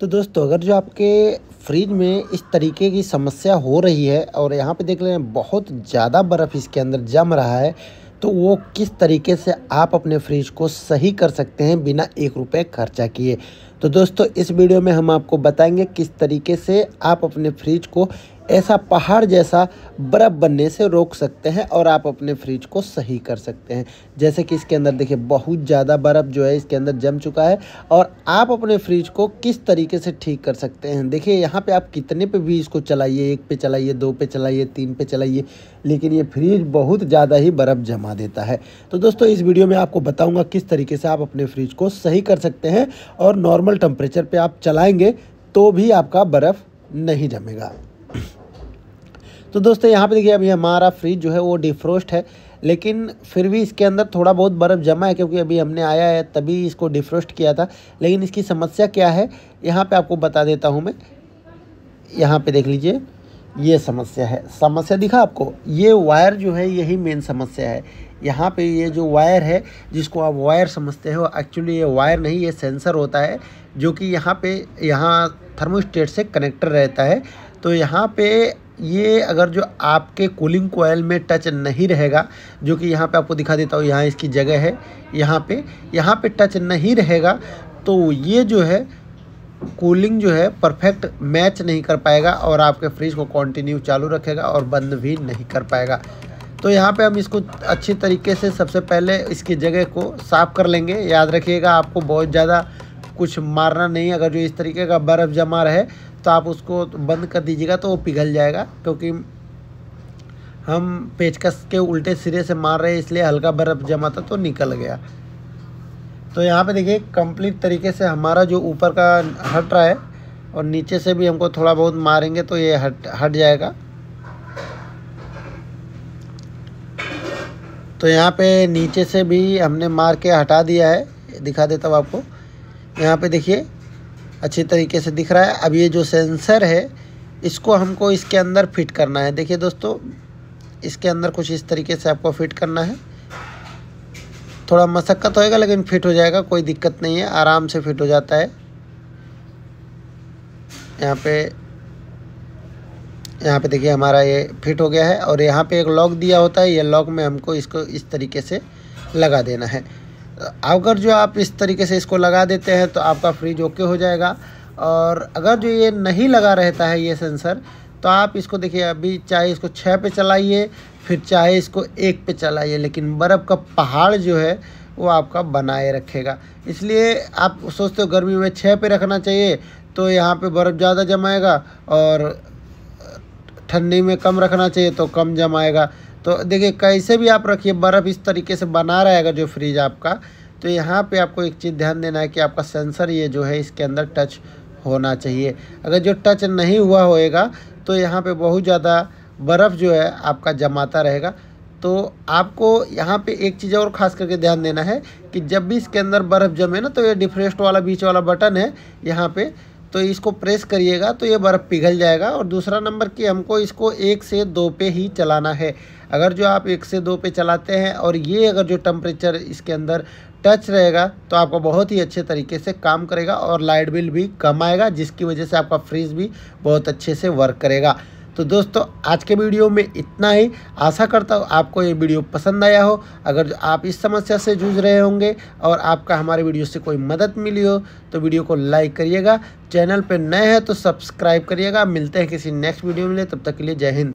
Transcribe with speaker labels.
Speaker 1: तो दोस्तों अगर जो आपके फ्रिज में इस तरीके की समस्या हो रही है और यहाँ पे देख रहे हैं बहुत ज़्यादा बर्फ़ इसके अंदर जम रहा है तो वो किस तरीके से आप अपने फ्रिज को सही कर सकते हैं बिना एक रुपये खर्चा किए तो दोस्तों इस वीडियो में हम आपको बताएंगे किस तरीके से आप अपने फ्रिज को ऐसा पहाड़ जैसा बर्फ़ बनने से रोक सकते हैं और आप अपने फ्रिज को सही कर सकते हैं जैसे कि इसके अंदर देखिए बहुत ज़्यादा बर्फ़ जो है इसके अंदर जम चुका है और आप अपने फ्रिज को किस तरीके से ठीक कर सकते हैं देखिए यहाँ पे आप कितने पे भी इसको चलाइए एक पे चलाइए दो पे चलाइए तीन पे चलाइए लेकिन ये फ्रिज बहुत ज़्यादा ही बर्फ़ जमा देता है तो दोस्तों इस वीडियो में आपको बताऊँगा किस तरीके से आप अपने फ्रिज को सही कर सकते हैं और नॉर्मल टेम्परेचर पर आप चलाएँगे तो भी आपका बर्फ़ नहीं जमेगा तो दोस्तों यहाँ पे देखिए अभी हमारा फ्रिज जो है वो डिफ्रोस्ट है लेकिन फिर भी इसके अंदर थोड़ा बहुत बर्फ़ जमा है क्योंकि अभी हमने आया है तभी इसको डिफ्रोस्ट किया था लेकिन इसकी समस्या क्या है यहाँ पर आपको बता देता हूँ मैं यहाँ पर देख लीजिए ये समस्या है समस्या दिखा आपको ये वायर जो है यही मेन समस्या है यहाँ पे ये जो वायर है जिसको आप वायर समझते हो एक्चुअली ये वायर नहीं ये सेंसर होता है जो कि यहाँ पे यहाँ थर्मोस्टेट से कनेक्टर रहता है तो यहाँ पे ये अगर जो आपके कूलिंग कोयल में टच नहीं रहेगा जो कि यहाँ पे आपको दिखा देता हूँ यहाँ इसकी जगह है यहाँ पे यहाँ पे टच नहीं रहेगा तो ये जो है कूलिंग जो है परफेक्ट मैच नहीं कर पाएगा और आपके फ्रिज को कंटिन्यू चालू रखेगा और बंद भी नहीं कर पाएगा तो यहाँ पे हम इसको अच्छे तरीके से सबसे पहले इसकी जगह को साफ़ कर लेंगे याद रखिएगा आपको बहुत ज़्यादा कुछ मारना नहीं अगर जो इस तरीके का बर्फ़ जमा रहे तो आप उसको बंद कर दीजिएगा तो वो पिघल जाएगा क्योंकि हम पेचकस के उल्टे सिरे से मार रहे इसलिए हल्का बर्फ़ जमा था तो निकल गया तो यहाँ पे देखिए कंप्लीट तरीके से हमारा जो ऊपर का हट रहा है और नीचे से भी हमको थोड़ा बहुत मारेंगे तो ये हट हट जाएगा तो यहाँ पे नीचे से भी हमने मार के हटा दिया है दिखा देता हूँ आपको यहाँ पे देखिए अच्छी तरीके से दिख रहा है अब ये जो सेंसर है इसको हमको इसके अंदर फिट करना है देखिए दोस्तों इसके अंदर कुछ इस तरीके से आपको फिट करना है थोड़ा मशक्क़त होएगा लेकिन फिट हो जाएगा कोई दिक्कत नहीं है आराम से फिट हो जाता है यहाँ पे यहाँ पे देखिए हमारा ये फिट हो गया है और यहाँ पे एक लॉक दिया होता है ये लॉक में हमको इसको इस तरीके से लगा देना है अगर जो आप इस तरीके से इसको लगा देते हैं तो आपका फ्रिज ओके हो जाएगा और अगर जो ये नहीं लगा रहता है ये सेंसर तो आप इसको देखिए अभी चाहे इसको छः पे चलाइए फिर चाहे इसको एक पे चलाइए लेकिन बर्फ़ का पहाड़ जो है वो आपका बनाए रखेगा इसलिए आप सोचते हो गर्मी में छः पे रखना चाहिए तो यहाँ पे बर्फ़ ज़्यादा जमाएगा और ठंडी में कम रखना चाहिए तो कम जमाएगा तो देखिए कैसे भी आप रखिए बर्फ़ इस तरीके से बना रहेगा जो फ्रिज आपका तो यहाँ पे आपको एक चीज़ ध्यान देना है कि आपका सेंसर ये जो है इसके अंदर टच होना चाहिए अगर जो टच नहीं हुआ होएगा तो यहाँ पे बहुत ज़्यादा बर्फ़ जो है आपका जमाता रहेगा तो आपको यहाँ पे एक चीज़ और ख़ास करके ध्यान देना है कि जब भी इसके अंदर बर्फ़ जमे ना तो ये डिफ्रेस्ट वाला बीच वाला बटन है यहाँ पर तो इसको प्रेस करिएगा तो ये बर्फ़ पिघल जाएगा और दूसरा नंबर कि हमको इसको एक से दो पे ही चलाना है अगर जो आप एक से दो पे चलाते हैं और ये अगर जो टम्परेचर इसके अंदर टच रहेगा तो आपका बहुत ही अच्छे तरीके से काम करेगा और लाइट बिल भी कम आएगा जिसकी वजह से आपका फ्रिज भी बहुत अच्छे से वर्क करेगा तो दोस्तों आज के वीडियो में इतना ही आशा करता हूँ आपको ये वीडियो पसंद आया हो अगर आप इस समस्या से जूझ रहे होंगे और आपका हमारे वीडियो से कोई मदद मिली हो तो वीडियो को लाइक करिएगा चैनल पर नए हैं तो सब्सक्राइब करिएगा मिलते हैं किसी नेक्स्ट वीडियो में तब तक के लिए जय हिंद